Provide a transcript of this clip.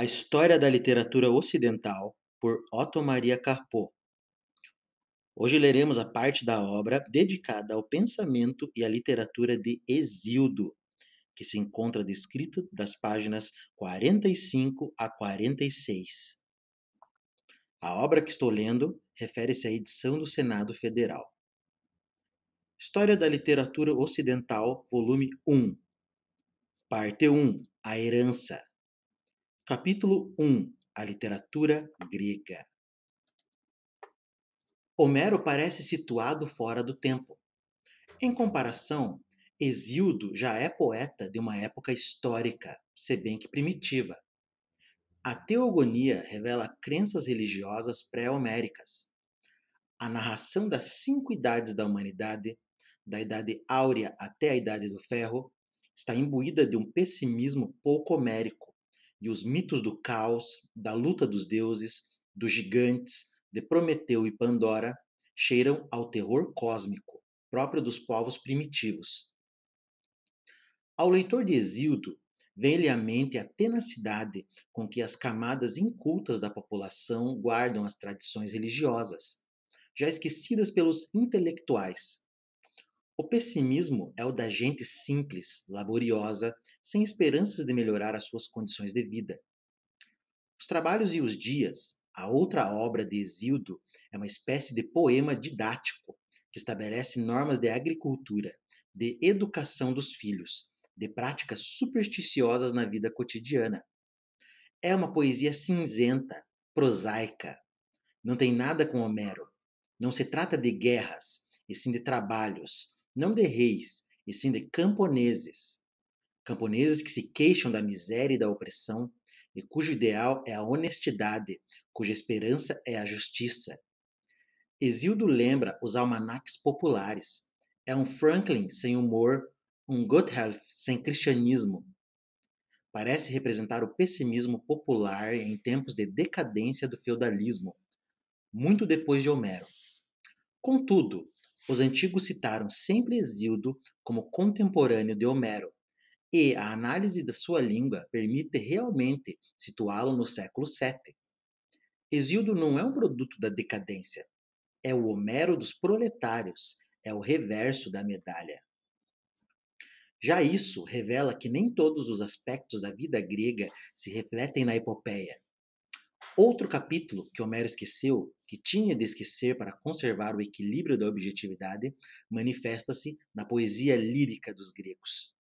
A História da Literatura Ocidental, por Otto Maria Carpo. Hoje leremos a parte da obra dedicada ao pensamento e à literatura de Exildo, que se encontra descrita das páginas 45 a 46. A obra que estou lendo refere-se à edição do Senado Federal. História da Literatura Ocidental, volume 1. Parte 1. A herança Capítulo 1 A literatura grega. Homero parece situado fora do tempo. Em comparação, Exildo já é poeta de uma época histórica, se bem que primitiva. A teogonia revela crenças religiosas pré-homéricas. A narração das cinco idades da humanidade, da Idade Áurea até a Idade do Ferro, está imbuída de um pessimismo pouco homérico, e os mitos do caos, da luta dos deuses, dos gigantes, de Prometeu e Pandora, cheiram ao terror cósmico, próprio dos povos primitivos. Ao leitor de Exildo, vem-lhe à mente a tenacidade com que as camadas incultas da população guardam as tradições religiosas, já esquecidas pelos intelectuais, o pessimismo é o da gente simples, laboriosa, sem esperanças de melhorar as suas condições de vida. Os Trabalhos e os Dias, a outra obra de Exildo, é uma espécie de poema didático que estabelece normas de agricultura, de educação dos filhos, de práticas supersticiosas na vida cotidiana. É uma poesia cinzenta, prosaica. Não tem nada com Homero. Não se trata de guerras, e sim de trabalhos, não de reis, e sim de camponeses. Camponeses que se queixam da miséria e da opressão, e cujo ideal é a honestidade, cuja esperança é a justiça. Exildo lembra os almanacs populares. É um Franklin sem humor, um Gotthelf sem cristianismo. Parece representar o pessimismo popular em tempos de decadência do feudalismo, muito depois de Homero. Contudo, os antigos citaram sempre Hesíodo como contemporâneo de Homero, e a análise da sua língua permite realmente situá-lo no século VII. Hesíodo não é um produto da decadência, é o Homero dos proletários, é o reverso da medalha. Já isso revela que nem todos os aspectos da vida grega se refletem na epopeia. Outro capítulo que Homero esqueceu, que tinha de esquecer para conservar o equilíbrio da objetividade, manifesta-se na poesia lírica dos gregos.